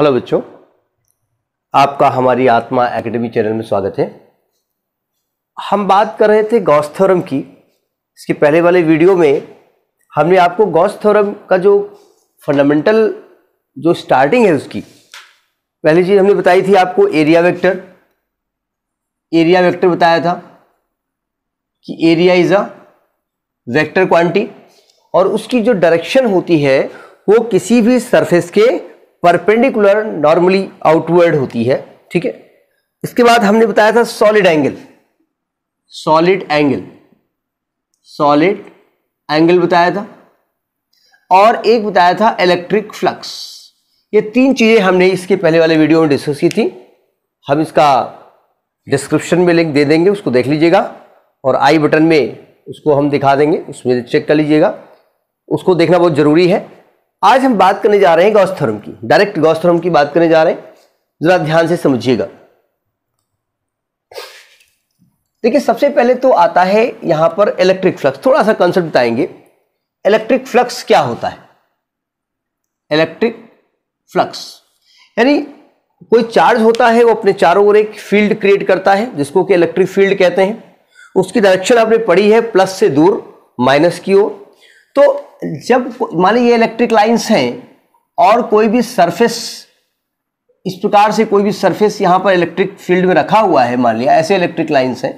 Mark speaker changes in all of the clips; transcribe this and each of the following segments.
Speaker 1: Hello बच्चों आपका हमारी आत्मा एकेडमी चैनल में स्वागत है हम बात कर रहे थे गौस थ्योरम की इसके पहले वाले वीडियो में हमने आपको गौस थ्योरम का जो फंडामेंटल जो स्टार्टिंग है उसकी पहली चीज़ हमने बताई थी आपको एरिया वेक्टर एरिया वेक्टर बताया था कि area is a vector quantity और उसकी जो डायरेक्शन होती है वो किसी भी सरफेस के परपेंडिकुलर नॉर्मली आउटवर्ड होती है ठीक है इसके बाद हमने बताया था solid angle solid angle solid angle बताया था और एक बताया था इलेक्ट्रिक फ्लक्स ये तीन चीज़ें हमने इसके पहले वाले वीडियो में डिस्कस की थी हम इसका डिस्क्रिप्शन में लिंक दे देंगे उसको देख लीजिएगा और आई बटन में उसको हम दिखा देंगे उसमें चेक कर लीजिएगा उसको देखना बहुत ज़रूरी है आज हम बात करने जा रहे हैं गौस्थर्म की डायरेक्ट गौस्थर्म की बात करने जा रहे हैं जरा ध्यान से समझिएगा देखिए सबसे पहले तो आता है यहां पर इलेक्ट्रिक फ्लक्स थोड़ा सा कंसेप्ट बताएंगे इलेक्ट्रिक फ्लक्स क्या होता है इलेक्ट्रिक फ्लक्स यानी कोई चार्ज होता है वो अपने चारों ओर एक फील्ड क्रिएट करता है जिसको कि इलेक्ट्रिक फील्ड कहते हैं उसकी डायरेक्शन आपने पढ़ी है प्लस से दूर माइनस की ओर तो जब मान लीजिए इलेक्ट्रिक लाइंस हैं और कोई भी सरफेस इस प्रकार से कोई भी सरफेस यहाँ पर इलेक्ट्रिक फील्ड में रखा हुआ है मान लिया ऐसे इलेक्ट्रिक लाइंस हैं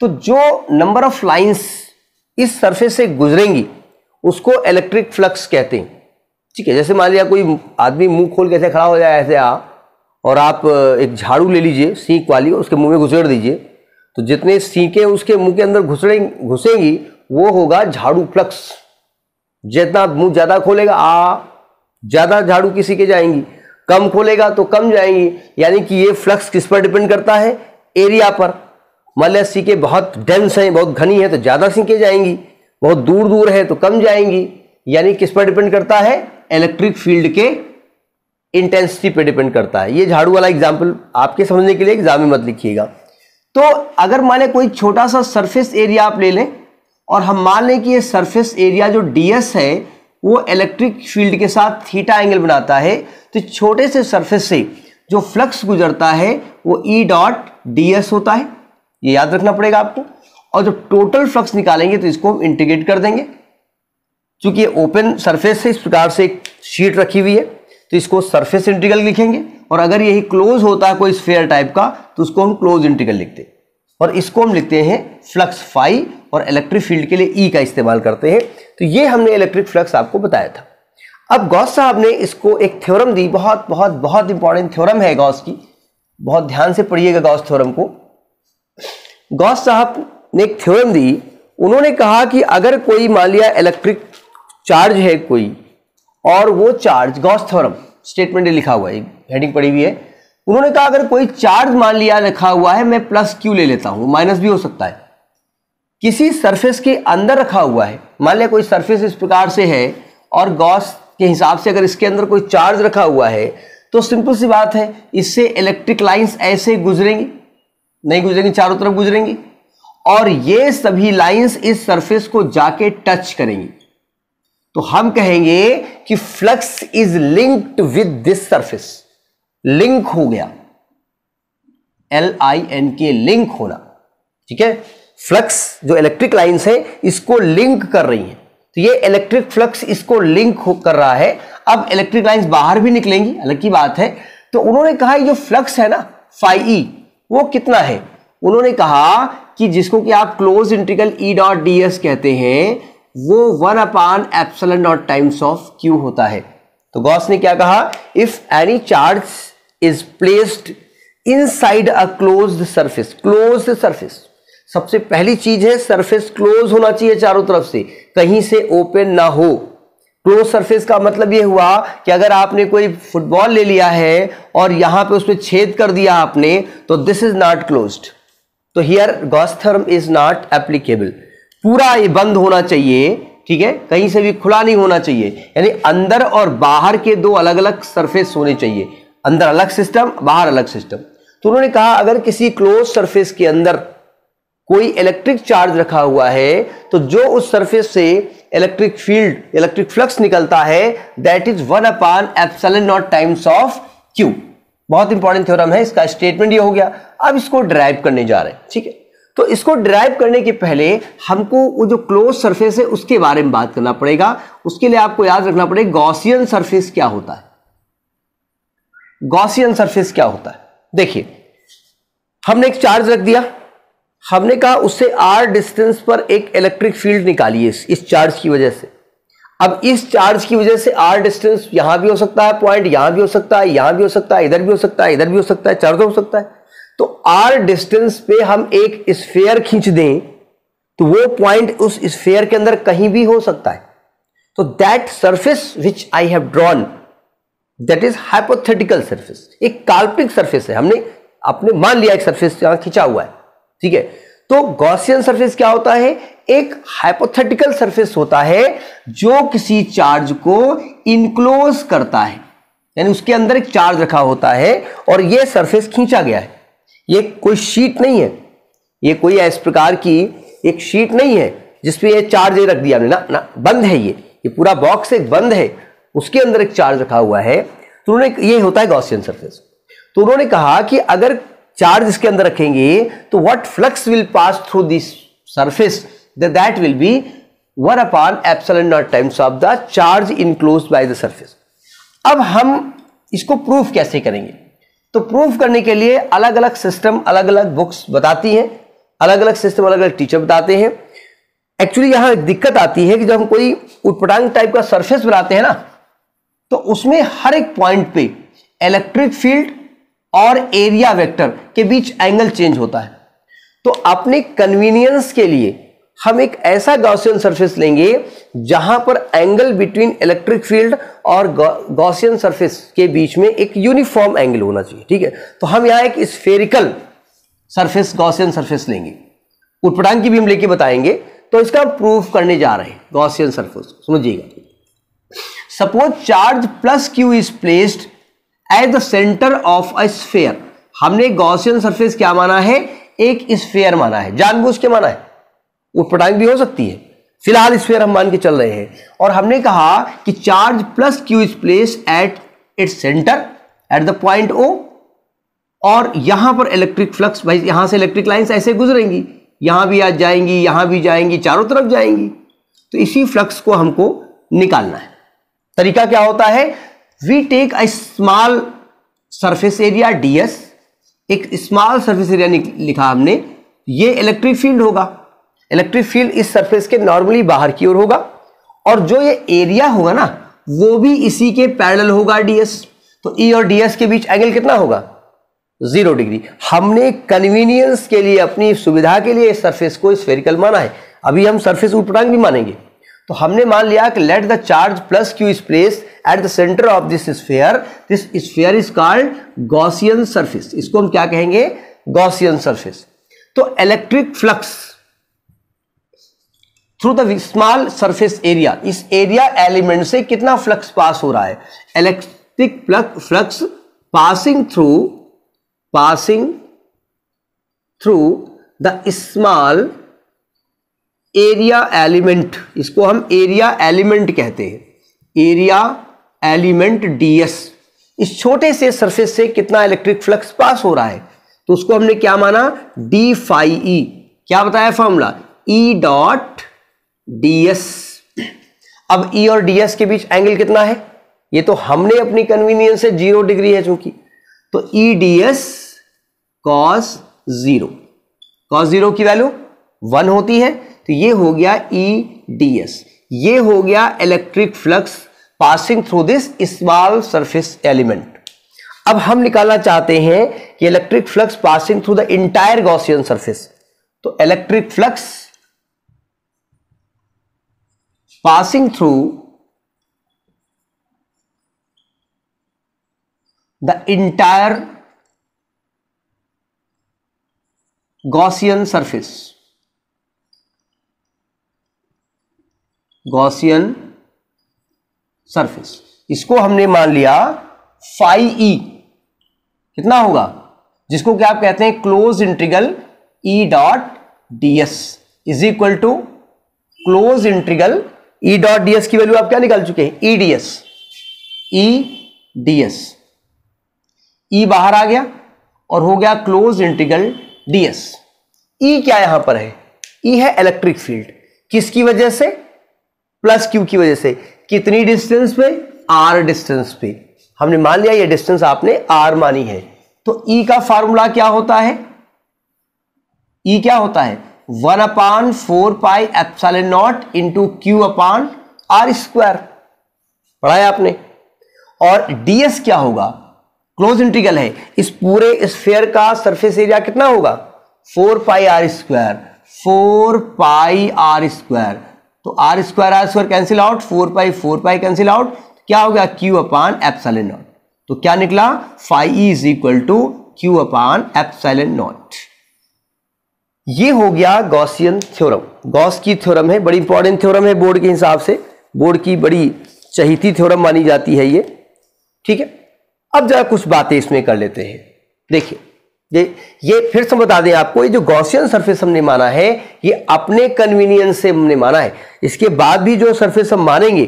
Speaker 1: तो जो नंबर ऑफ लाइंस इस सरफेस से गुजरेंगी उसको इलेक्ट्रिक फ्लक्स कहते हैं ठीक है जैसे मान लिया कोई आदमी मुंह खोल के ऐसे खड़ा हो जाए ऐसे आ और आप एक झाड़ू ले लीजिए सीख वाली उसके मुंह में घुसेड़ दीजिए तो जितने सीखें उसके मुंह के अंदर घुसड़े घुसेंगी वो होगा झाड़ू फ्लक्स जितना मुंह ज्यादा खोलेगा आ ज्यादा झाड़ू किसी के जाएंगी कम खोलेगा तो कम जाएंगी यानी कि ये फ्लक्स किस पर डिपेंड करता है एरिया पर मान लिया सीके बहुत डेंस हैं बहुत घनी है तो ज़्यादा सीके जाएंगी बहुत दूर दूर है तो कम जाएंगी यानी किस पर डिपेंड करता है इलेक्ट्रिक फील्ड के इंटेंसिटी पे डिपेंड करता है ये झाड़ू वाला एग्जाम्पल आपके समझने के लिए एग्जाम में मत लिखिएगा तो अगर माने कोई छोटा सा सरफेस एरिया आप ले लें और हम मान लें कि ये सरफेस एरिया जो डीएस है वो इलेक्ट्रिक फील्ड के साथ थीटा एंगल बनाता है तो छोटे से सरफेस से जो फ्लक्स गुजरता है वो ई डॉट डी एस होता है ये याद रखना पड़ेगा आपको और जब टोटल फ्लक्स निकालेंगे तो इसको हम इंटीग्रेट कर देंगे चूंकि ये ओपन सरफेस से इस प्रकार से एक शीट रखी हुई है तो इसको सरफेस इंटीग्रल लिखेंगे और अगर यही क्लोज होता है कोई स्फेयर टाइप का तो उसको हम क्लोज इंटीग्रल लिखते हैं और इसको हम लिखते हैं फ्लक्स फाई और इलेक्ट्रिक फील्ड के लिए ई e का इस्तेमाल करते हैं तो ये हमने इलेक्ट्रिक फ्लक्स आपको बताया था अब गौस साहब ने इसको एक थ्योरम दी बहुत बहुत बहुत इंपॉर्टेंट थ्योरम है गौस की बहुत ध्यान से पढ़िएगा गौस थ्योरम को गौस साहब ने एक थ्योरम दी उन्होंने कहा कि अगर कोई मान लिया इलेक्ट्रिक चार्ज है कोई और वो चार्ज गौस थ्योरम स्टेटमेंट लिखा हुआ है हेडिंग पड़ी हुई है उन्होंने कहा अगर कोई चार्ज मान लिया रखा हुआ है मैं प्लस क्यू ले लेता हूं माइनस भी हो सकता है किसी सरफेस के अंदर रखा हुआ है मान लिया कोई सरफेस इस प्रकार से है और गॉस के हिसाब से अगर इसके अंदर कोई चार्ज रखा हुआ है तो सिंपल सी बात है इससे इलेक्ट्रिक लाइंस ऐसे गुजरेंगी नहीं गुजरेंगी चारों तरफ गुजरेंगी और ये सभी लाइंस इस सरफेस को जाके टच करेंगी तो हम कहेंगे कि flux is linked with this surface link हो गया एल आई एन के लिंक होना ठीक है फ्लक्स जो इलेक्ट्रिक लाइंस है इसको लिंक कर रही है तो ये इलेक्ट्रिक फ्लक्स इसको लिंक कर रहा है अब इलेक्ट्रिक लाइंस बाहर भी निकलेंगी अलग की बात है तो उन्होंने कहा जो फ्लक्स है ना फाइव ई वो कितना है उन्होंने कहा कि जिसको कि आप close integral E dot D S कहते हैं वो one upon epsilon dot times of Q होता है तो गॉस ने क्या कहा if any charge is placed inside a closed surface closed surface सबसे पहली चीज है सरफेस क्लोज होना चाहिए चारों तरफ से कहीं से ओपन ना हो क्लोज सरफेस का मतलब यह हुआ कि अगर आपने कोई फुटबॉल ले लिया है और यहां पे उसमें छेद कर दिया आपने तो दिस इज नॉट क्लोज्ड तो here Gauss theorem is not applicable पूरा ये बंद होना चाहिए ठीक है कहीं से भी खुला नहीं होना चाहिए यानी अंदर और बाहर के दो अलग अलग सरफेस होने चाहिए अंदर अलग सिस्टम बाहर अलग सिस्टम तो उन्होंने कहा अगर किसी क्लोज सरफेस के अंदर कोई इलेक्ट्रिक चार्ज रखा हुआ है तो जो उस सरफेस से इलेक्ट्रिक फील्ड इलेक्ट्रिक फ्लक्स निकलता है that is one upon epsilon not times of Q बहुत इंपॉर्टेंट थ्योरम है इसका स्टेटमेंट ये हो गया अब इसको ड्राइव करने जा रहे हैं ठीक है तो इसको ड्राइव करने के पहले हमको वो जो क्लोज सरफेस है उसके बारे में बात करना पड़ेगा उसके लिए आपको याद रखना पड़ेगा गॉसियन सरफेस क्या होता है गॉसियन सरफेस क्या होता है देखिए हमने एक चार्ज रख दिया हमने कहा उससे आर डिस्टेंस पर एक इलेक्ट्रिक फील्ड निकाली इस, इस चार्ज की वजह से अब इस चार्ज की वजह से आर डिस्टेंस यहां भी हो सकता है पॉइंट यहां भी हो सकता है यहां भी हो सकता है इधर भी हो सकता है इधर भी हो सकता है चार्ज हो सकता है तो आर डिस्टेंस पे हम एक स्फेयर खींच दें तो वो पॉइंट उस स्फेयर के अंदर कहीं भी हो सकता है तो that surface which I have drawn that is hypothetical surface एक काल्पनिक सर्फेस है हमने अपने मान लिया एक सर्फेस यहां खिंचा हुआ है ठीक है तो गॉसियन सर्फेस क्या होता है एक हाइपोथेटिकल सर्फेस होता है जो किसी चार्ज को इनक्लोज करता है यानी उसके अंदर एक चार्ज रखा होता है और यह सर्फेस खींचा गया है ये कोई शीट नहीं है ये कोई इस प्रकार की एक शीट नहीं है जिसपे ये चार्ज रख दिया ना ना बंद है ये ये पूरा बॉक्स एक बंद है उसके अंदर एक चार्ज रखा हुआ है तो उन्होंने ये होता है गॉसियन सरफेस तो उन्होंने कहा कि अगर चार्ज इसके अंदर रखेंगे तो what flux will pass through this surface that will be one upon epsilon not times of the charge enclose by the surface अब हम इसको प्रूफ कैसे करेंगे तो प्रूफ करने के लिए अलग अलग सिस्टम अलग अलग बुक्स बताती हैं अलग अलग सिस्टम अलग अलग टीचर बताते हैं एक्चुअली यहाँ दिक्कत आती है कि जब हम कोई उटपटांग टाइप का सरफेस बनाते हैं ना तो उसमें हर एक पॉइंट पे इलेक्ट्रिक फील्ड और एरिया वेक्टर के बीच एंगल चेंज होता है तो अपने कन्वीनियंस के लिए हम एक ऐसा गॉसियन सरफेस लेंगे जहां पर एंगल बिटवीन इलेक्ट्रिक फील्ड और गॉसियन सरफेस के बीच में एक यूनिफॉर्म एंगल होना चाहिए ठीक है तो हम यहां एक स्फेरिकल सरफेस गॉसियन सरफेस लेंगे उत्पटांग की भी हम लेके बताएंगे तो इसका प्रूफ करने जा रहे हैं गॉसियन सरफेस समझिएगा suppose charge plus q is placed at the centre of a sphere हमने गॉसियन सरफेस क्या माना है एक स्फेयर माना है जानबूझ के माना है पटांग भी हो सकती है फिलहाल स्फेयर हम मान के चल रहे हैं और हमने कहा कि charge plus q is place at its centre at the point O और यहां पर इलेक्ट्रिक फ्लक्स भाई यहां से इलेक्ट्रिक लाइंस ऐसे गुजरेंगी यहां भी आज जाएंगी यहां भी जाएंगी चारों तरफ जाएंगी तो इसी फ्लक्स को हमको निकालना है तरीका क्या होता है we take a small surface area d s एक स्मॉल सरफेस एरिया लिखा हमने ये इलेक्ट्रिक फील्ड होगा इलेक्ट्रिक फील्ड इस सरफेस के नॉर्मली बाहर की ओर होगा और जो ये एरिया होगा ना वो भी इसी के पैरेलल होगा डीएस तो ई e और डीएस के बीच एंगल कितना होगा जीरो डिग्री हमने कन्वीनियंस के लिए अपनी सुविधा के लिए इस सरफेस को स्फेरिकल माना है अभी हम सरफेस ऊटपटांग भी मानेंगे तो हमने मान लिया कि let the charge plus q is place at the centre of this sphere this sphere is called Gaussian surface इसको हम क्या कहेंगे गॉसियन सर्फिस तो electric flux through the small surface area इस एरिया एलिमेंट से कितना फ्लक्स पास हो रहा है electric flux passing through passing through the small area element इसको हम एरिया एलिमेंट कहते हैं एरिया एलिमेंट डीएस इस छोटे से सरफेस से कितना इलेक्ट्रिक फ्लक्स पास हो रहा है तो उसको हमने क्या माना डी फाई ई क्या बताया फॉर्मूला ई डॉट डीएस अब ई e और डीएस के बीच एंगल कितना है ये तो हमने अपनी कन्वीनियंस से जीरो डिग्री है चूंकि तो E D S cos zero cos zero की वैल्यू वन होती है तो ये हो गया ई डी एस ये हो गया electric flux passing through this small surface element अब हम निकालना चाहते हैं कि electric flux passing through the entire Gaussian surface तो electric flux passing through the entire Gaussian surface Gaussian surface इसको हमने मान लिया फाइव ई कितना होगा जिसको क्या आप कहते हैं close integral E e dot D s is equal to close integral E e dot D s की वैल्यू आप क्या निकाल चुके हैं E D S E D S E बाहर आ गया और हो गया close integral d s E e क्या यहां पर है ई है इलेक्ट्रिक फील्ड किसकी वजह से प्लस क्यू की वजह से कितनी डिस्टेंस पे आर डिस्टेंस पे हमने मान लिया ये डिस्टेंस आपने आर मानी है तो ई e का फॉर्मूला क्या होता है ई e क्या होता है one upon four pi epsilon naught into q upon are square पढ़ाया आपने और डीएस क्या होगा क्लोज इंटीग्रल है इस पूरे स्फेयर का सरफेस एरिया कितना होगा four pi are square four pi are square तो r square r square cancel out four pi four pi cancel out क्या हो गया क्यू अपान एप्सलन नॉट तो क्या निकला phi is equal to Q upon epsilon naught ये हो गया गॉसियन थ्योरम गॉस की थ्योरम है बड़ी इंपॉर्टेंट थ्योरम है बोर्ड के हिसाब से बोर्ड की बड़ी चहीती थ्योरम मानी जाती है ये ठीक है अब जरा कुछ बातें इसमें कर लेते हैं देखिए ये ये फिर से बता दें आपको ये जो गॉसियन सरफेस हमने माना है ये अपने कन्वीनियंस से हमने माना है इसके बाद भी जो सरफेस हम मानेंगे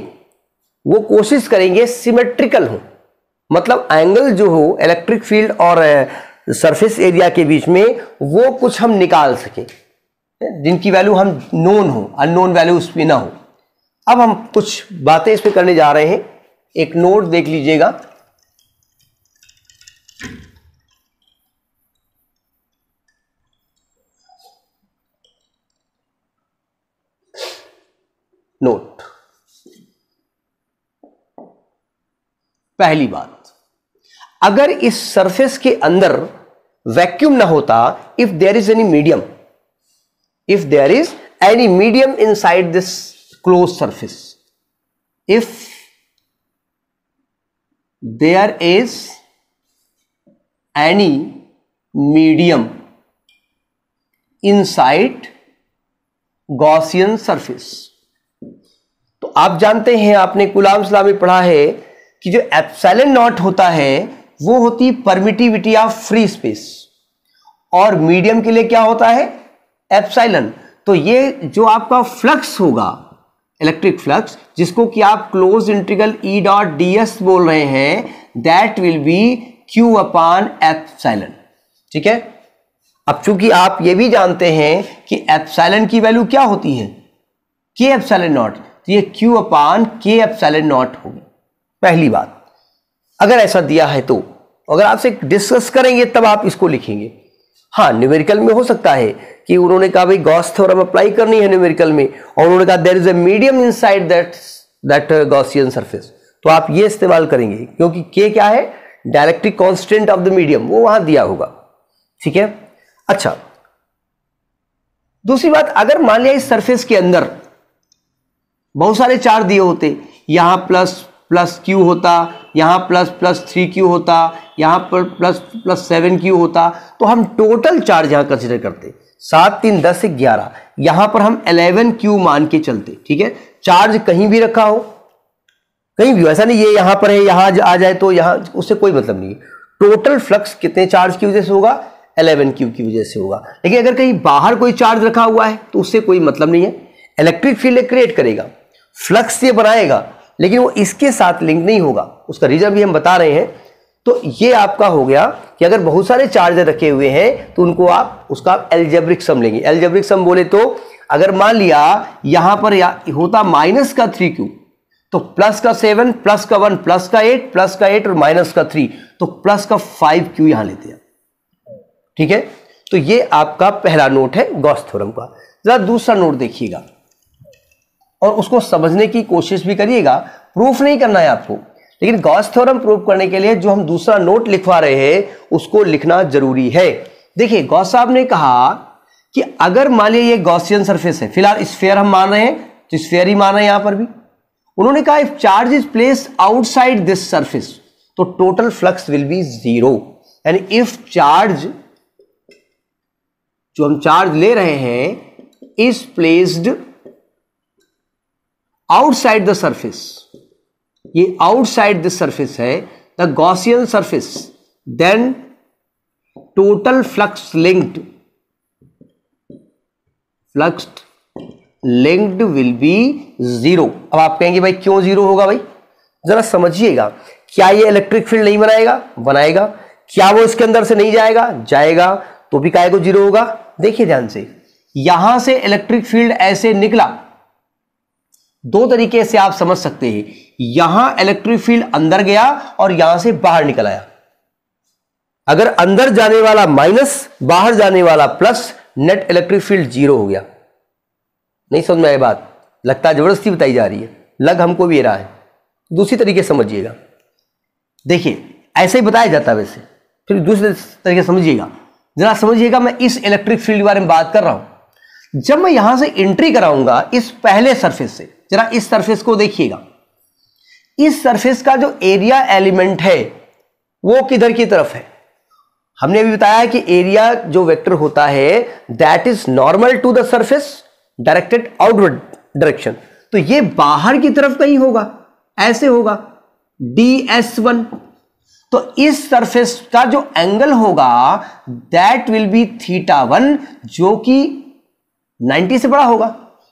Speaker 1: वो कोशिश करेंगे सिमेट्रिकल हो मतलब एंगल जो हो इलेक्ट्रिक फील्ड और सरफेस एरिया के बीच में वो कुछ हम निकाल सकें जिनकी वैल्यू हम नोन हो अननोन वैल्यू उसमें ना हो अब हम कुछ बातें इस पर करने जा रहे हैं एक नोट देख लीजिएगा नोट पहली बात अगर इस सरफेस के अंदर वैक्यूम ना होता if there is any medium if there is any medium inside this close surface if there is any medium inside Gaussian surface तो आप जानते हैं आपने गुलाम इस्लामी पढ़ा है कि जो एप्सैलन नॉट होता है वो होती परमिटिविटी ऑफ फ्री स्पेस और मीडियम के लिए क्या होता है एप्साइलन तो ये जो आपका फ्लक्स होगा इलेक्ट्रिक फ्लक्स जिसको कि आप close integral E dot D s बोल रहे हैं that will be q upon epsilon ठीक है अब चूंकि आप ये भी जानते हैं कि एप्साइलन की वैल्यू क्या होती है के एप्साइलन नॉट तो ये Q अपान के सैलेंट नॉट होगी पहली बात अगर ऐसा दिया है तो अगर आपसे डिस्कस करेंगे तब आप इसको लिखेंगे हाँ न्यूमेरिकल में हो सकता है कि उन्होंने कहा भाई गॉस थ्योरम अप्लाई करनी है न्यूमेरिकल में और उन्होंने कहा there is a medium inside that that Gaussian surface तो आप ये इस्तेमाल करेंगे क्योंकि के क्या है dielectric constant of the medium वो वहां दिया होगा ठीक है अच्छा दूसरी बात अगर मान लिया इस सरफेस के अंदर बहुत सारे चार दिए होते यहाँ प्लस प्लस क्यू होता यहाँ प्लस प्लस थ्री क्यू होता यहाँ पर प्लस प्लस सेवन क्यू होता तो हम टोटल चार्ज यहाँ कंसिडर करते सात तीन दस ग्यारह यहाँ पर हम एलेवन क्यू मान के चलते ठीक है चार्ज कहीं भी रखा हो कहीं भी ऐसा नहीं ये यहाँ पर है यहाँ आ जाए तो यहाँ उससे कोई मतलब नहीं है टोटल फ्लक्स कितने चार्ज की वजह से होगा एलेवन क्यू की वजह से होगा लेकिन अगर कहीं बाहर कोई चार्ज रखा हुआ है तो उससे कोई मतलब नहीं है इलेक्ट्रिक फील्ड क्रिएट करेगा फ्लक्स ये बनाएगा लेकिन वो इसके साथ लिंक नहीं होगा उसका रीजन भी हम बता रहे हैं तो ये आपका हो गया कि अगर बहुत सारे चार्ज रखे हुए हैं तो उनको आप उसका एल्जेब्रिक सम लेंगे एल्जेब्रिक सम बोले तो अगर मान लिया यहां पर या, होता माइनस का थ्री क्यू तो प्लस का सेवन प्लस का वन प्लस का एट प्लस का एट और माइनस का थ्री तो प्लस का फाइव क्यू यहां लेते हैं ठीक है तो ये आपका पहला नोट है गौस थ्योरम का जरा दूसरा नोट देखिएगा और उसको समझने की कोशिश भी करिएगा प्रूफ नहीं करना है आपको लेकिन गॉस थ्योरम प्रूफ करने के लिए जो हम दूसरा नोट लिखवा रहे हैं उसको लिखना जरूरी है देखिए गौस साहब ने कहा कि अगर मान लिया ये गॉसियन सरफेस है फिलहाल स्फेयर हम मान रहे हैं तो स्फेयर ही मान रहे हैं यहां पर भी उन्होंने कहा if charge is place outside this surface तो total flux will be zero if charge जो हम चार्ज ले रहे हैं is placed outside the surface ये आउटसाइड द सर्फिस है the Gaussian surface then total flux linked flux linked will be zero अब आप कहेंगे भाई क्यों जीरो होगा भाई जरा समझिएगा क्या ये इलेक्ट्रिक फील्ड नहीं बनाएगा बनाएगा क्या वो इसके अंदर से नहीं जाएगा जाएगा तो भी काय को जीरो होगा देखिए ध्यान से यहां से इलेक्ट्रिक फील्ड ऐसे निकला दो तरीके से आप समझ सकते हैं यहां इलेक्ट्रिक फील्ड अंदर गया और यहां से बाहर निकल आया अगर अंदर जाने वाला माइनस बाहर जाने वाला plus net electric field zero हो गया नहीं समझ में आई बात लगता जबरदस्ती बताई जा रही है लग हमको भी रहा है दूसरी तरीके समझिएगा देखिए ऐसे ही बताया जाता है वैसे फिर दूसरे तरीके समझिएगा जरा समझिएगा मैं इस इलेक्ट्रिक फील्ड के बारे में बात कर रहा हूं जब मैं यहां से एंट्री कराऊंगा इस पहले सरफेस से जरा इस सरफेस को देखिएगा इस सरफेस का जो एरिया एलिमेंट है वो किधर की तरफ है हमने अभी बताया कि एरिया जो वेक्टर होता है that is normal to the surface directed outward direction तो ये बाहर की तरफ नहीं होगा ऐसे होगा डी एस वन तो इस सरफेस का जो एंगल होगा that will be theta one जो कि 90 से बड़ा होगा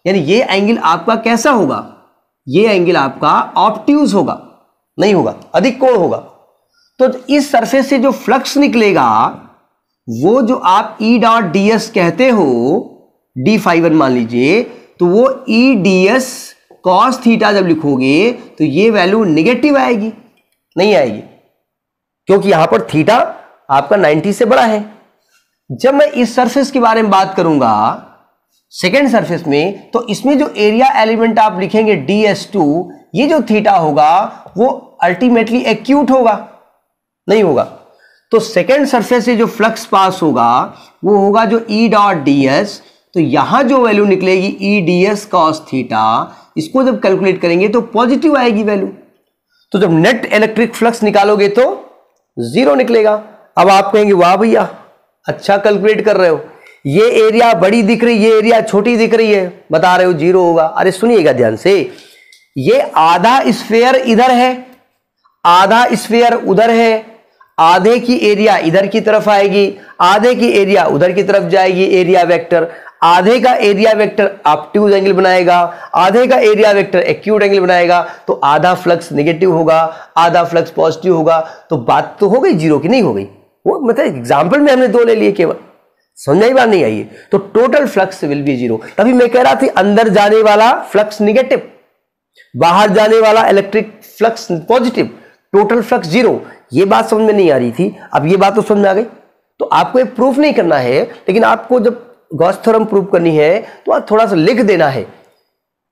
Speaker 1: यानी ये एंगल आपका कैसा होगा ये एंगल आपका ऑप्टिव होगा नहीं होगा अधिक कोण होगा तो इस सरफेस से जो फ्लक्स निकलेगा वो जो आप ई डॉट डी एस कहते हो डी फाइवन मान लीजिए तो वो E D S cos theta जब लिखोगे तो ये वैल्यू निगेटिव आएगी नहीं आएगी क्योंकि यहां पर थीटा आपका 90 से बड़ा है जब मैं इस सरफेस के बारे में बात करूंगा सेकेंड सरफेस में तो इसमें जो एरिया एलिमेंट आप लिखेंगे डी एस टू ये जो थीटा होगा वो अल्टीमेटली एक्यूट होगा नहीं होगा तो सेकेंड सरफेस से जो फ्लक्स पास होगा वो होगा जो E e dot D s तो यहां जो वैल्यू निकलेगी E e d S cos theta इसको जब कैलकुलेट करेंगे तो पॉजिटिव आएगी वैल्यू तो जब नेट इलेक्ट्रिक फ्लक्स निकालोगे तो जीरो निकलेगा अब आप कहेंगे वाह भैया अच्छा कैलकुलेट कर रहे हो ये एरिया बड़ी दिख रही है एरिया छोटी दिख रही है बता रहे हो जीरो होगा अरे सुनिएगा ध्यान से ये आधा स्फेयर इधर है आधा स्फेयर उधर है आधे की एरिया इधर की तरफ आएगी आधे की एरिया उधर की तरफ जाएगी एरिया वेक्टर आधे का एरिया वेक्टर ऑप्ट्यूज एंगल बनाएगा आधे का एरिया वेक्टर एक्यूट एंगल बनाएगा तो आधा फ्लक्स नेगेटिव होगा आधा फ्लक्स पॉजिटिव होगा तो बात तो हो गई जीरो की नहीं हो गई वो मतलब एग्जाम्पल में हमने दो ले लिए केवल समझ आई बात नहीं आई तो total flux will be zero तभी मैं कह रहा था अंदर जाने वाला फ्लक्स निगेटिव बाहर जाने वाला electric flux positive total flux zero ये बात समझ में नहीं आ रही थी अब ये बात तो समझ में आ गई तो आपको ये प्रूफ नहीं करना है लेकिन आपको जब गॉस प्रूफ करनी है तो आप थोड़ा सा लिख देना है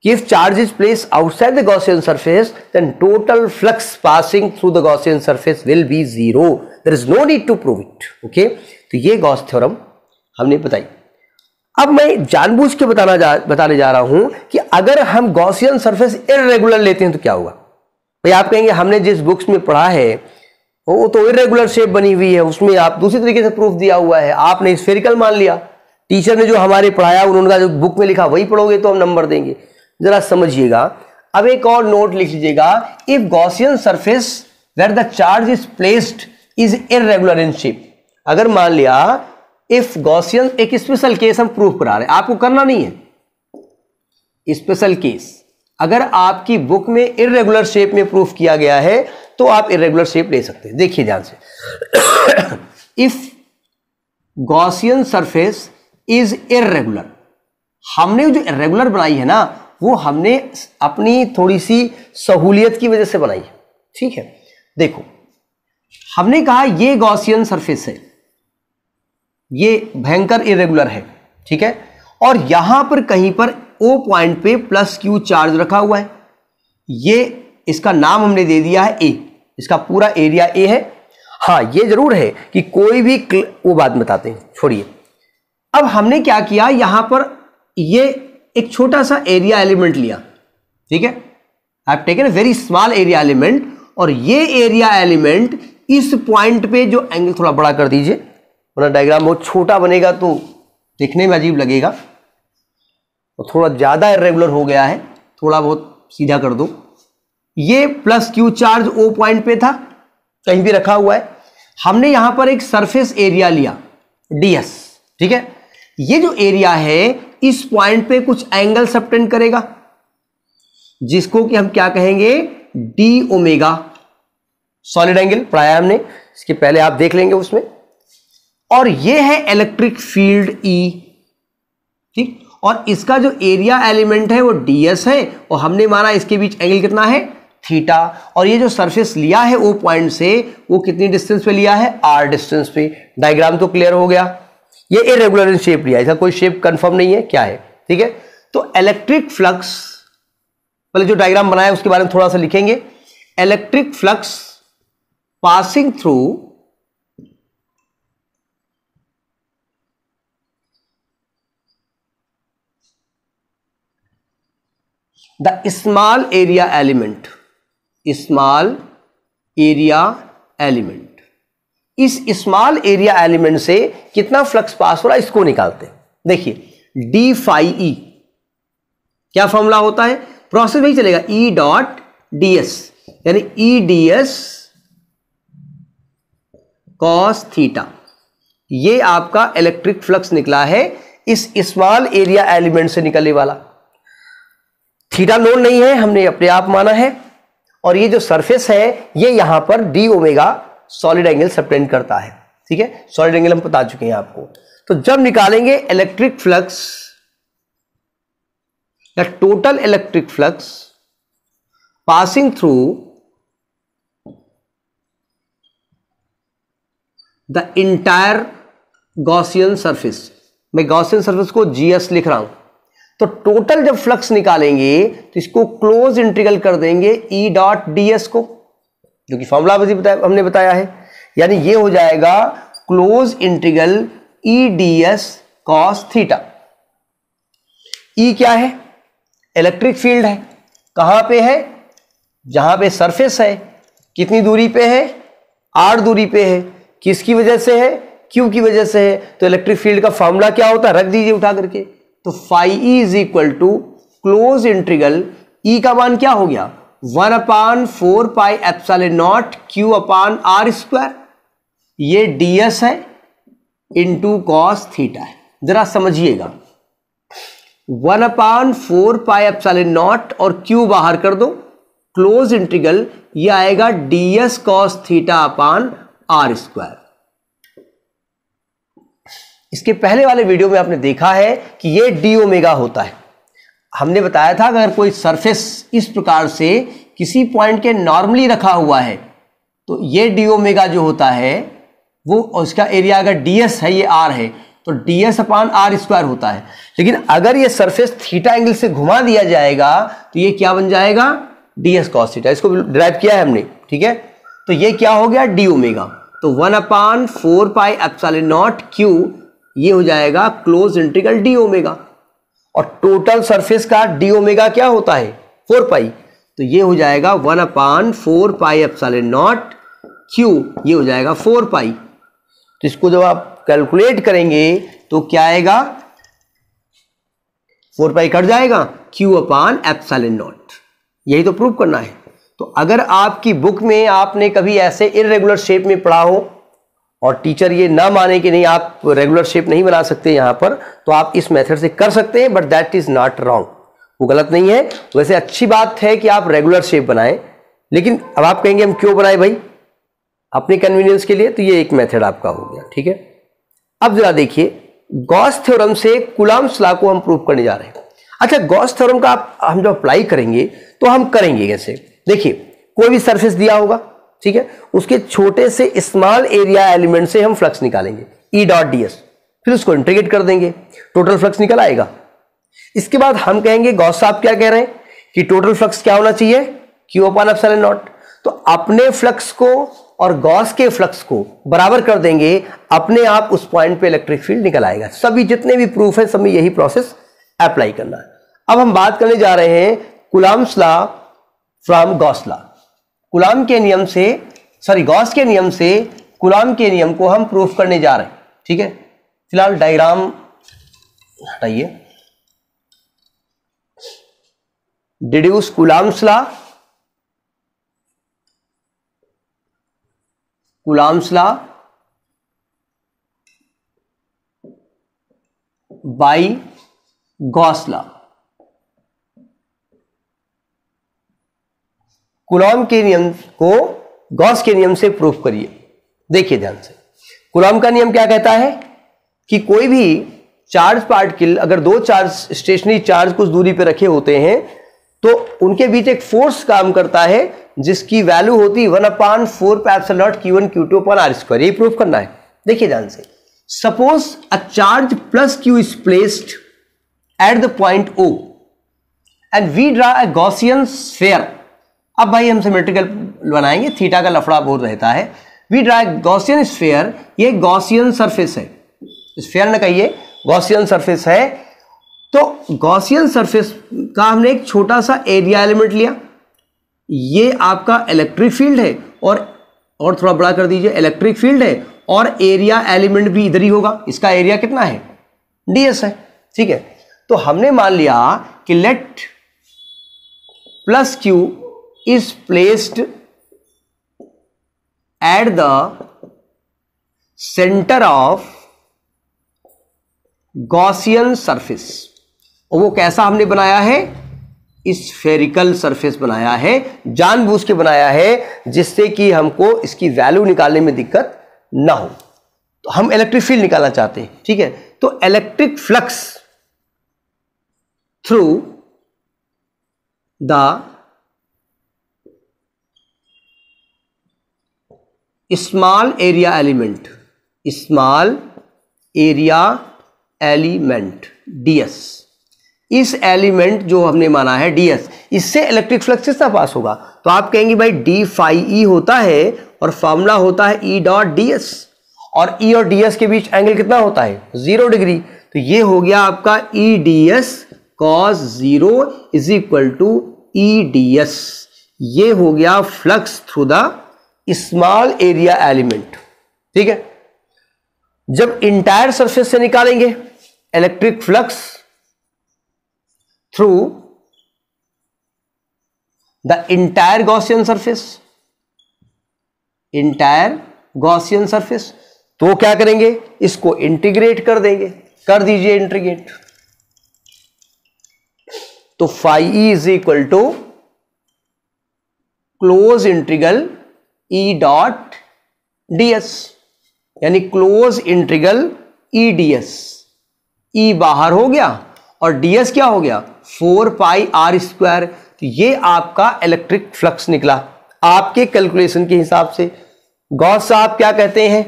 Speaker 1: कि if charge is place outside the Gaussian surface then total flux passing through the Gaussian surface will be zero there is no need to prove it okay तो ये गॉस थ्योरम हमने बताई अब मैं जानबूझ के बताना जा बताने जा रहा हूं कि अगर हम गॉसियन सरफेस इरेगुलर लेते हैं तो क्या होगा भाई आप कहेंगे हमने जिस बुक्स में पढ़ा है वो तो इरेगुलर शेप बनी हुई है उसमें आप दूसरी तरीके से प्रूफ दिया हुआ है आपने स्फेरिकल मान लिया टीचर ने जो हमारे पढ़ाया उन्होंने जो बुक में लिखा वही पढ़ोगे तो हम नंबर देंगे जरा समझिएगा अब एक और नोट लिख लीजिएगा if Gaussian surface where the charge is placed is irregular in shape अगर मान लिया इफ गॉसियन एक स्पेशल केस हम प्रूफ करा रहे हैं आपको करना नहीं है स्पेशल केस अगर आपकी बुक में इरेगुलर शेप में प्रूफ किया गया है तो आप इरेगुलर शेप ले सकते हैं देखिए ध्यान से if Gaussian surface is irregular हमने जो इरेगुलर बनाई है ना वो हमने अपनी थोड़ी सी सहूलियत की वजह से बनाई है ठीक है देखो हमने कहा ये गॉसियन सरफेस है ये भयंकर इरेगुलर है ठीक है और यहां पर कहीं पर ओ पॉइंट पे प्लस क्यू चार्ज रखा हुआ है ये इसका नाम हमने दे दिया है ए इसका पूरा एरिया ए है हाँ ये जरूर है कि कोई भी वो बात बताते हैं छोड़िए अब हमने क्या किया यहां पर ये एक छोटा सा एरिया एलिमेंट लिया ठीक है I taken a very small area element और ये एरिया एलिमेंट इस पॉइंट पे जो एंगल थोड़ा बड़ा कर दीजिए वरना डायग्राम बहुत छोटा बनेगा तो देखने में अजीब लगेगा और थोड़ा ज़्यादा इरेगुलर हो गया है थोड़ा बहुत सीधा कर दो ये plus q charge O point पे था कहीं भी रखा हुआ है हमने यहाँ पर एक सरफेस एरिया लिया डीएस ठीक है ये जो एरिया है इस पॉइंट पे कुछ एंगल सप्टेंड करेगा जिसको कि हम क्या कहेंगे डी ओमेगा सॉलिड एंगल पढ़ाया हमने इसके पहले आप देख लेंगे उसमें और ये है इलेक्ट्रिक फील्ड ई ठीक और इसका जो एरिया एलिमेंट है वो डी एस है और हमने माना इसके बीच एंगल कितना है थीटा और ये जो सरफेस लिया है वो पॉइंट से वो कितनी डिस्टेंस पे लिया है आर डिस्टेंस पे डायग्राम तो क्लियर हो गया ये इरेगुलर इन शेप लिया इसका कोई शेप कंफर्म नहीं है क्या है ठीक है तो इलेक्ट्रिक फ्लक्स पहले जो डायग्राम बनाया उसके बारे में थोड़ा सा लिखेंगे electric flux passing through the small area element small area element इस स्मॉल एरिया एलिमेंट से कितना फ्लक्स पास हो रहा है इसको निकालते देखिए डी फाइ ई क्या फॉर्मूला होता है प्रोसेस वही चलेगा ई डॉट डी एस यानी E D S cos theta ये आपका इलेक्ट्रिक फ्लक्स निकला है इस स्मॉल एरिया एलिमेंट से निकलने वाला थीटा नोन नहीं है हमने अपने आप माना है और ये जो सरफेस है ये यहां पर d omega solid angle subtend करता है ठीक है सॉलिड एंगल हम बता चुके हैं आपको तो जब निकालेंगे इलेक्ट्रिक फ्लक्स या total electric flux passing through the entire Gaussian surface मैं गॉसियन सर्फिस को जीएस लिख रहा हूं तो टोटल जब फ्लक्स निकालेंगे तो इसको क्लोज इंटीग्रल कर देंगे ई डॉट डी एस को जो कि फॉर्मूला भी बताया हमने बताया है यानी ये हो जाएगा close integral E D S cos theta E क्या है इलेक्ट्रिक फील्ड है कहां पे है जहां पे सरफेस है कितनी दूरी पे है आर दूरी पे है किसकी वजह से है क्यू की वजह से है तो इलेक्ट्रिक फील्ड का फॉर्मूला क्या होता है रख दीजिए उठा करके तो phi E is equal to close integral E e का मान क्या हो गया one upon four pi epsilon naught Q upon are square ये डीएस है इंटू कॉस थीटा है जरा समझिएगा one upon four pi epsilon naught और क्यू बाहर कर दो क्लोज इंट्रीगल ये आएगा d s cos theta upon are square इसके पहले वाले वीडियो में आपने देखा है कि ये डी ओमेगा होता है हमने बताया था अगर कोई सरफेस इस प्रकार से किसी पॉइंट के नॉर्मली रखा हुआ है तो ये डी ओमेगा जो होता है वो उसका एरिया अगर डी एस है ये आर है तो d s upon are square होता है लेकिन अगर ये सरफेस थीटा एंगल से घुमा दिया जाएगा तो ये क्या बन जाएगा डी एस कॉस थीटा इसको ड्राइव किया है हमने ठीक है तो ये क्या हो गया डी ओमेगा तो one upon four pi epsilon naught q ये हो जाएगा क्लोज इंटीग्रल डी ओमेगा और टोटल सरफेस का डी ओमेगा क्या होता है फोर पाई तो ये हो जाएगा one upon four pi epsilon naught q ये हो जाएगा फोर पाई तो इसको जब आप कैलकुलेट करेंगे तो क्या आएगा फोर पाई कट जाएगा क्यू अपान एप्साइल नॉट यही तो प्रूव करना है तो अगर आपकी बुक में आपने कभी ऐसे इरेगुलर शेप में पढ़ा हो और टीचर ये ना माने कि नहीं आप रेगुलर शेप नहीं बना सकते यहाँ पर तो आप इस मेथड से कर सकते हैं but that is not wrong वो गलत नहीं है वैसे अच्छी बात है कि आप रेगुलर शेप बनाएं लेकिन अब आप कहेंगे हम क्यों बनाए भाई अपने कन्वीनियंस के लिए तो ये एक मेथड आपका हो गया ठीक है अब जरा देखिए गॉस थ्योरम से गुलाम सलाह को हम प्रूव करने जा रहे हैं अच्छा गॉस थ्योरम का आप हम जब अप्लाई करेंगे तो हम करेंगे कैसे देखिए कोई भी सरफेस दिया होगा ठीक है उसके छोटे से स्मॉल एरिया एलिमेंट से हम फ्लक्स निकालेंगे ई डॉट डी एस फिर उसको इंटीग्रेट कर देंगे टोटल फ्लक्स निकल आएगा इसके बाद हम कहेंगे गौस साहब क्या कह रहे हैं कि टोटल फ्लक्स क्या होना चाहिए क्यू अपन एप्सिलॉन नॉट तो अपने फ्लक्स को और गॉस के फ्लक्स को बराबर कर देंगे अपने आप उस पॉइंट पे इलेक्ट्रिक फील्ड निकल आएगा सभी जितने भी प्रूफ है सब यही प्रोसेस अप्लाई करना है अब हम बात करने जा रहे हैं Coulomb's law from Gauss law Coulomb के नियम से सॉरी गॉस के नियम से कुलाम के नियम को हम प्रूफ करने जा रहे हैं ठीक है फिलहाल डायग्राम हटाइए deduce Coulomb's law by Gauss law Coulomb के नियम को गॉस के नियम से प्रूफ करिए देखिए ध्यान से कुलॉम का नियम क्या कहता है कि कोई भी चार्ज पार्टिकल अगर दो चार्ज स्टेशनरी चार्ज कुछ दूरी पर रखे होते हैं तो उनके बीच एक फोर्स काम करता है जिसकी वैल्यू होती है one upon four pi epsilon naught q one q two upon r square ये प्रूफ करना है देखिए ध्यान से suppose a charge plus q is placed at the point O and we draw a Gaussian sphere अब भाई हम सिमेट्रिकल बनाएंगे थीटा का लफड़ा बहुत रहता है वी ड्रा गॉसियन स्फेयर ये गॉसियन सरफेस है स्फेयर ना कहिए गॉसियन सरफेस है तो गॉसियन सरफेस का हमने एक छोटा सा एरिया एलिमेंट लिया ये आपका इलेक्ट्रिक फील्ड है और और थोड़ा बड़ा कर दीजिए इलेक्ट्रिक फील्ड है और एरिया एलिमेंट भी इधर ही होगा इसका एरिया कितना है डीएस है ठीक है तो हमने मान लिया कि let plus q is placed at the center of Gaussian surface. और वो कैसा हमने बनाया है स्फेरिकल सरफेस बनाया है जानबूझ के बनाया है जिससे कि हमको इसकी वैल्यू निकालने में दिक्कत ना हो तो हम इलेक्ट्रिक फील्ड निकालना चाहते हैं ठीक है तो electric flux through the small area element small area element d s इस एलिमेंट जो हमने माना है डीएस इससे इलेक्ट्रिक फ्लक्स किसका पास होगा तो आप कहेंगे भाई डी फाइव ई होता है और फॉर्मूला होता है ई डॉट डी एस और ई e और डी एस के बीच एंगल कितना होता है जीरो डिग्री तो ये हो गया आपका E D S cos zero is equal to E D S ये हो गया flux through the small area element ठीक है जब इंटायर सरफेस से निकालेंगे electric flux through the entire Gaussian surface entire Gaussian surface तो क्या करेंगे इसको इंटीग्रेट कर देंगे कर दीजिए इंटीग्रेट तो phi is equal to close integral E dot D S यानी close integral E D S E बाहर हो गया और डीएस क्या हो गया फोर पाई आर स्क्वायर तो ये आपका इलेक्ट्रिक फ्लक्स निकला आपके कैलकुलेशन के हिसाब से गॉस साहब क्या कहते हैं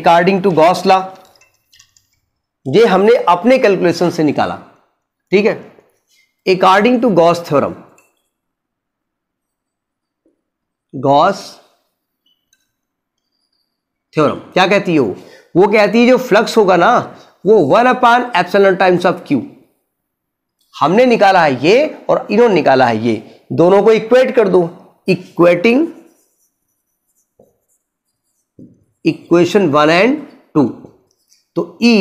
Speaker 1: अकॉर्डिंग टू गॉस ये हमने अपने कैलकुलेशन से निकाला ठीक है according to Gauss theorem Gauss theorem क्या कहती है वो वो कहती है जो फ्लक्स होगा ना वो one upon epsilon times of Q हमने निकाला है ये और इन्होंने निकाला है ये दोनों को इक्वेट कर दो equating equation one and two तो E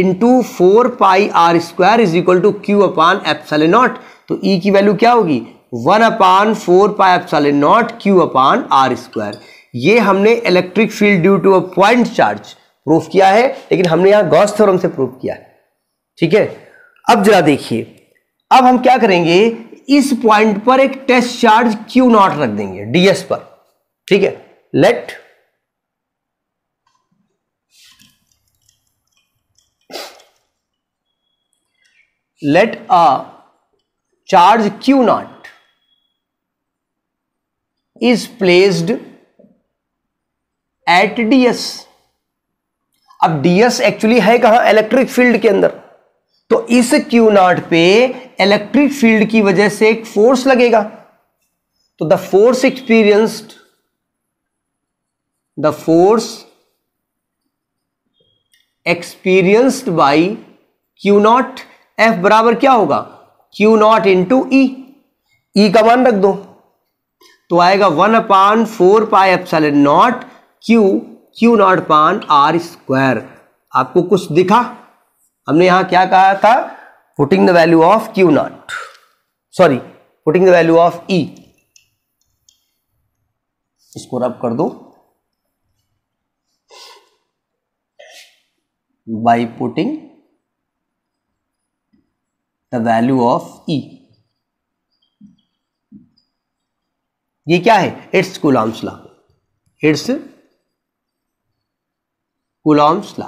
Speaker 1: into four pi are square is equal to Q upon epsilon naught तो ई e की वैल्यू क्या होगी one upon four pi epsilon naught Q upon are square ये हमने electric field due to a point charge proof किया है लेकिन हमने यहां गॉस थ्योरम से प्रूफ किया है ठीक है अब जरा देखिए अब हम क्या करेंगे इस पॉइंट पर एक टेस्ट चार्ज क्यू नॉट रख देंगे डीएस पर ठीक है let let a charge Q naught is placed at ds अब ds एक्चुअली है कहा इलेक्ट्रिक फील्ड के अंदर तो इस क्यू नॉट पे इलेक्ट्रिक फील्ड की वजह से एक फोर्स लगेगा तो the force experienced the force experienced by Q naught F बराबर क्या होगा Q naught into E E का मान रख दो तो आएगा one upon four pi epsilon naught Q Q not पान आर स्क्वायर आपको कुछ दिखा हमने यहां क्या कहा था putting the value of Q naught sorry putting the value of E इसको रब कर दो by putting the value of E ये क्या है it's Coulomb's law it's Coulomb's law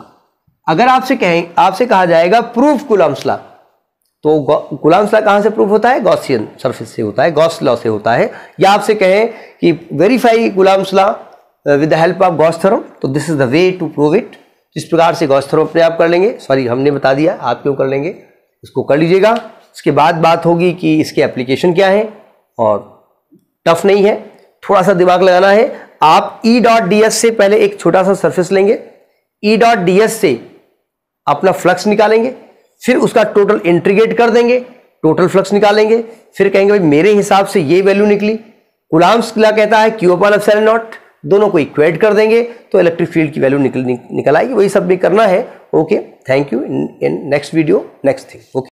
Speaker 1: अगर आपसे कहें आपसे कहा जाएगा प्रूफ कुलाम्स लॉ तो गुलाम सलाह कहाँ से प्रूफ होता है गॉसियन सर्फिस से होता है गॉस लॉ से होता है या आपसे कहें कि verify Coulomb's law with the help of Gauss तो this is the way to prove it इस प्रकार से गॉस अपने आप कर लेंगे सॉरी हमने बता दिया आप क्यों कर लेंगे इसको कर लीजिएगा इसके बाद बात होगी कि इसके एप्लीकेशन क्या है और टफ नहीं है थोड़ा सा दिमाग लगाना है आप ई डॉट डी एस से पहले एक छोटा सा सरफेस लेंगे ई डॉट डी एस से अपना फ्लक्स निकालेंगे फिर उसका टोटल इंट्रीगेट कर देंगे टोटल फ्लक्स निकालेंगे फिर कहेंगे भाई मेरे हिसाब से ये वैल्यू निकली गुलाम्स किला कहता है क्यू अपन एफ नॉट दोनों को इक्वेट कर देंगे तो इलेक्ट्रिक फील्ड की वैल्यू निकल निकल आएगी वही सब भी करना है okay thank you in next video next thing okay